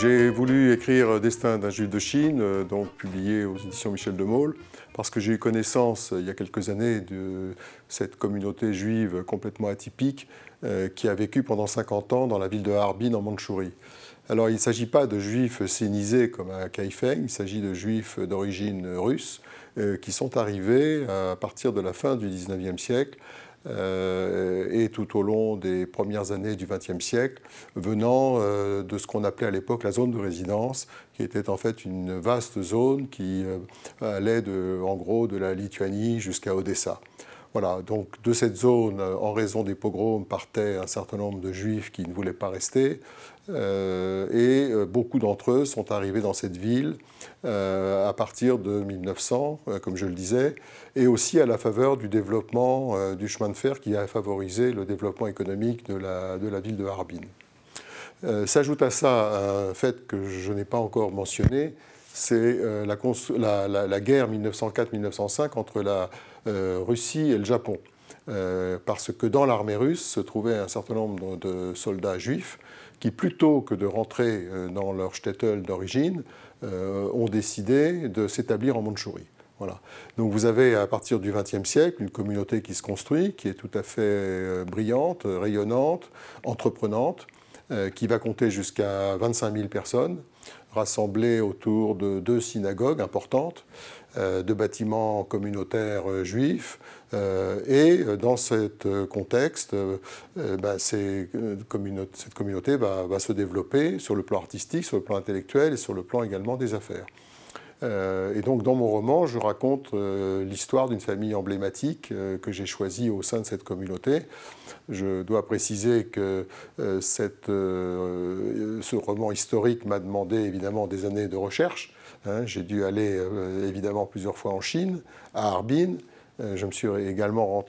J'ai voulu écrire Destin d'un Juif de Chine, euh, donc publié aux éditions Michel de Maulle, parce que j'ai eu connaissance euh, il y a quelques années de cette communauté juive complètement atypique euh, qui a vécu pendant 50 ans dans la ville de Harbin en Mandchourie. Alors il ne s'agit pas de juifs sénisés comme à Kaifeng, il s'agit de juifs d'origine russe qui sont arrivés à partir de la fin du 19e siècle tout au long des premières années du XXe siècle, venant euh, de ce qu'on appelait à l'époque la zone de résidence, qui était en fait une vaste zone qui euh, allait en gros de la Lituanie jusqu'à Odessa. Voilà, donc de cette zone, euh, en raison des pogroms, partaient un certain nombre de juifs qui ne voulaient pas rester. Euh, et euh, beaucoup d'entre eux sont arrivés dans cette ville à partir de 1900, comme je le disais, et aussi à la faveur du développement du chemin de fer qui a favorisé le développement économique de la ville de Harbin. S'ajoute à ça un fait que je n'ai pas encore mentionné, c'est euh, la, guerre 1904-1905 entre la euh, Russie et le Japon. Euh, parce que dans l'armée russe se trouvaient un certain nombre de soldats juifs qui, plutôt que de rentrer dans leur shtetl d'origine, ont décidé de s'établir en Mandchourie. Voilà. Donc vous avez à partir du XXe siècle une communauté qui se construit, qui est tout à fait brillante, rayonnante, entreprenante, qui va compter jusqu'à 25 000 personnes rassemblés autour de deux synagogues importantes, euh, de bâtiments communautaires euh, juifs. Euh, et dans ce contexte, bah, cette communauté va se développer sur le plan artistique, sur le plan intellectuel et sur le plan également des affaires. Euh, et donc dans mon roman, je raconte euh, l'histoire d'une famille emblématique euh, que j'ai choisie au sein de cette communauté. Je dois préciser que ce roman historique m'a demandé évidemment des années de recherche. Hein. j'ai dû aller évidemment plusieurs fois en Chine, à Harbin, euh, je me suis également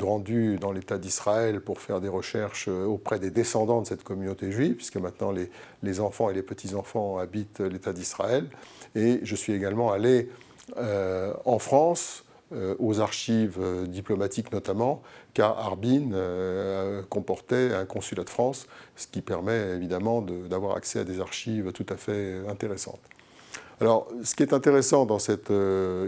rendu dans l'État d'Israël pour faire des recherches euh, auprès des descendants de cette communauté juive, puisque maintenant les, enfants et les petits-enfants habitent l'État d'Israël. Et je suis également allé euh, en France aux archives diplomatiques notamment, car Harbin comportait un consulat de France, ce qui permet évidemment d'avoir accès à des archives tout à fait intéressantes. Alors, ce qui est intéressant dans cette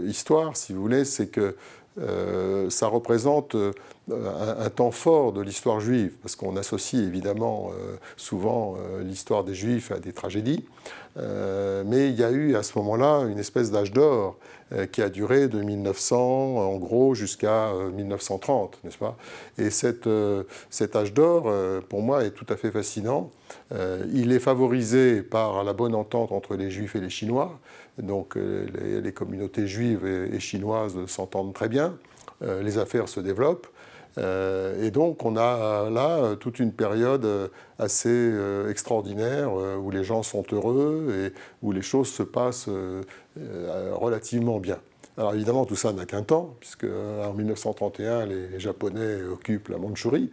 histoire, si vous voulez, c'est que euh, ça représente euh, un, temps fort de l'histoire juive, parce qu'on associe évidemment euh, souvent l'histoire des juifs à des tragédies, mais il y a eu à ce moment-là une espèce d'âge d'or, euh, qui a duré de 1900 en gros jusqu'à 1930, euh, n'est-ce pas Et euh, cet âge d'or, pour moi, est tout à fait fascinant. il est favorisé par la bonne entente entre les Juifs et les Chinois. Donc les, communautés juives et chinoises s'entendent très bien. les affaires se développent. Euh, et donc on a euh, là euh, toute une période assez extraordinaire où les gens sont heureux et où les choses se passent relativement bien. Alors évidemment, tout ça n'a qu'un temps, puisque euh, en 1931, les, Japonais occupent la Mandchourie.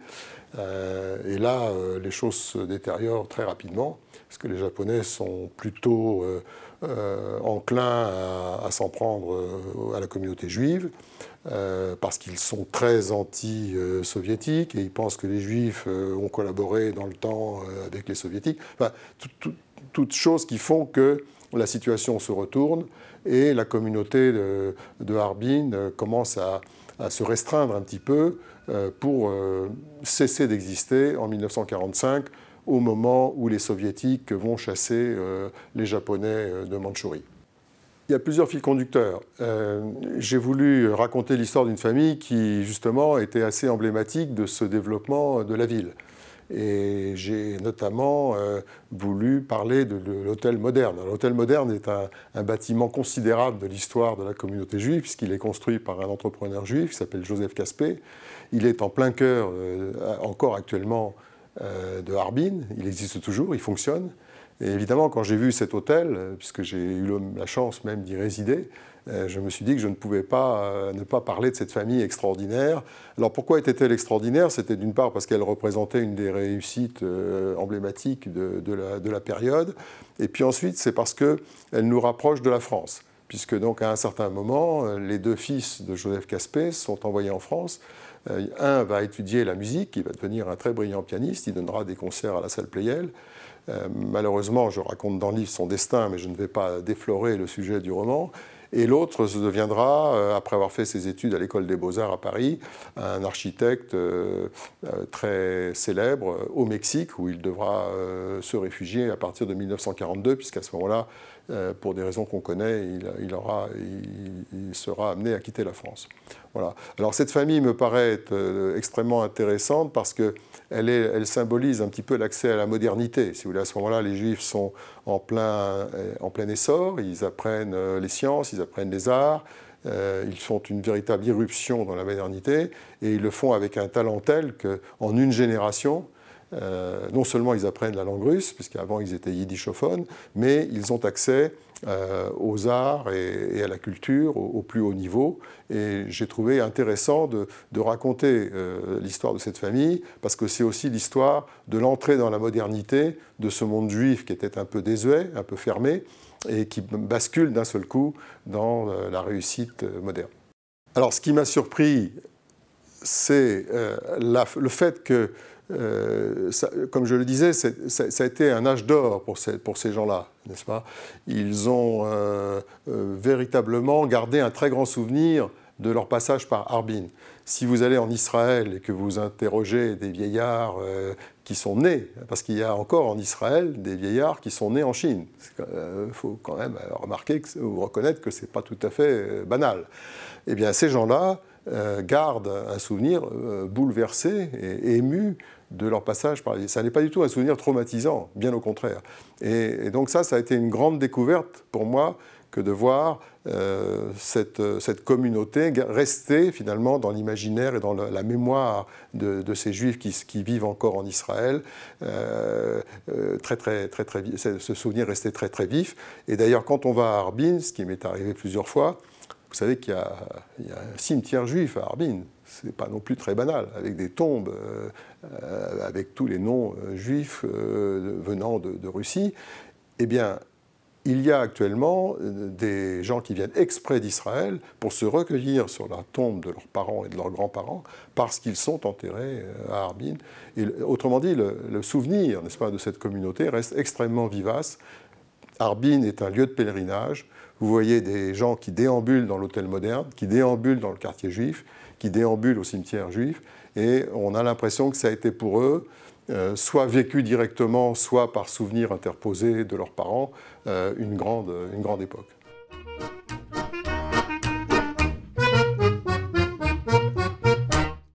Euh, et là, euh, les choses se détériorent très rapidement, parce que les Japonais sont plutôt enclins à, s'en prendre à la communauté juive, parce qu'ils sont très anti-soviétiques, et ils pensent que les Juifs ont collaboré dans le temps avec les Soviétiques. Enfin, toutes choses qui font que la situation se retourne et la communauté de, Harbin euh, commence à, se restreindre un petit peu euh, pour euh, cesser d'exister en 1945 au moment où les soviétiques vont chasser les japonais de Mandchourie. Il y a plusieurs fils conducteurs. J'ai voulu raconter l'histoire d'une famille qui, justement, était assez emblématique de ce développement de la ville. Et j'ai notamment euh, voulu parler de, l'hôtel moderne. L'hôtel moderne est un, bâtiment considérable de l'histoire de la communauté juive, puisqu'il est construit par un entrepreneur juif qui s'appelle Joseph Caspé. Il est en plein cœur, euh, encore actuellement, euh, de Harbin. Il existe toujours, il fonctionne. Et évidemment, quand j'ai vu cet hôtel, euh, puisque j'ai eu la chance même d'y résider, euh, je me suis dit que je ne pouvais pas euh, ne pas parler de cette famille extraordinaire. Alors pourquoi était-elle extraordinaire C'était d'une part parce qu'elle représentait une des réussites emblématiques de, la, de, la, période, et puis ensuite c'est parce qu'elle nous rapproche de la France, puisque donc à un certain moment, les deux fils de Joseph Caspé sont envoyés en France euh, un va étudier la musique, il va devenir un très brillant pianiste, il donnera des concerts à la salle Pleyel. Euh, malheureusement, je raconte dans le livre son destin, mais je ne vais pas déflorer le sujet du roman et l'autre deviendra, euh, après avoir fait ses études à l'école des beaux-arts à Paris, un architecte euh, euh, très célèbre au Mexique, où il devra se réfugier à partir de 1942, puisqu'à ce moment-là, pour des raisons qu'on connaît, il, aura, il, sera amené à quitter la France. Voilà. Alors cette famille me paraît extrêmement intéressante parce qu'elle elle symbolise un petit peu l'accès à la modernité. Si vous voulez, à ce moment-là, les Juifs sont en plein, en plein essor, ils apprennent les sciences, ils apprennent les arts, euh, ils font une véritable irruption dans la modernité et ils le font avec un talent tel qu'en une génération, euh, non seulement ils apprennent la langue russe, puisqu'avant ils étaient yiddishophones, mais ils ont accès euh, aux arts et, à la culture au, plus haut niveau. Et j'ai trouvé intéressant de, raconter l'histoire de cette famille, parce que c'est aussi l'histoire de l'entrée dans la modernité de ce monde juif qui était un peu désuet, un peu fermé, et qui bascule d'un seul coup dans euh, la réussite euh, moderne. Alors ce qui m'a surpris, c'est euh, le fait que, comme je le disais, ça, a été un âge d'or pour ces, gens-là, n'est-ce pas Ils ont véritablement gardé un très grand souvenir de leur passage par Harbin. Si vous allez en Israël et que vous interrogez des vieillards euh, qui sont nés, parce qu'il y a encore en Israël des vieillards qui sont nés en Chine, il euh, faut quand même euh, remarquer ou reconnaître que ce n'est pas tout à fait banal. Eh bien, ces gens-là gardent un souvenir bouleversé et, ému de leur passage par Ça n'est pas du tout un souvenir traumatisant, bien au contraire. et, donc ça, ça a été une grande découverte pour moi que de voir euh, cette, euh, cette, communauté rester finalement dans l'imaginaire et dans la, mémoire de, ces juifs qui, vivent encore en Israël. Euh, très, très, très, très, ce souvenir restait très très vif. Et d'ailleurs, quand on va à Arbin, ce qui m'est arrivé plusieurs fois, vous savez qu'il y, a un cimetière juif à Harbin. C'est pas non plus très banal, avec des tombes, avec tous les noms juifs venant de, de Russie. et eh bien, il y a actuellement euh, des gens qui viennent exprès d'Israël pour se recueillir sur la tombe de leurs parents et de leurs grands-parents parce qu'ils sont enterrés euh, à Harbin. autrement dit, le, souvenir, n'est-ce pas, de cette communauté reste extrêmement vivace. Harbin est un lieu de pèlerinage. Vous voyez des gens qui déambulent dans l'hôtel moderne, qui déambulent dans le quartier juif, qui déambulent au cimetière juif, et on a l'impression que ça a été pour eux euh, soit vécu directement, soit par souvenir interposé de leurs parents, euh, une, grande, une grande époque.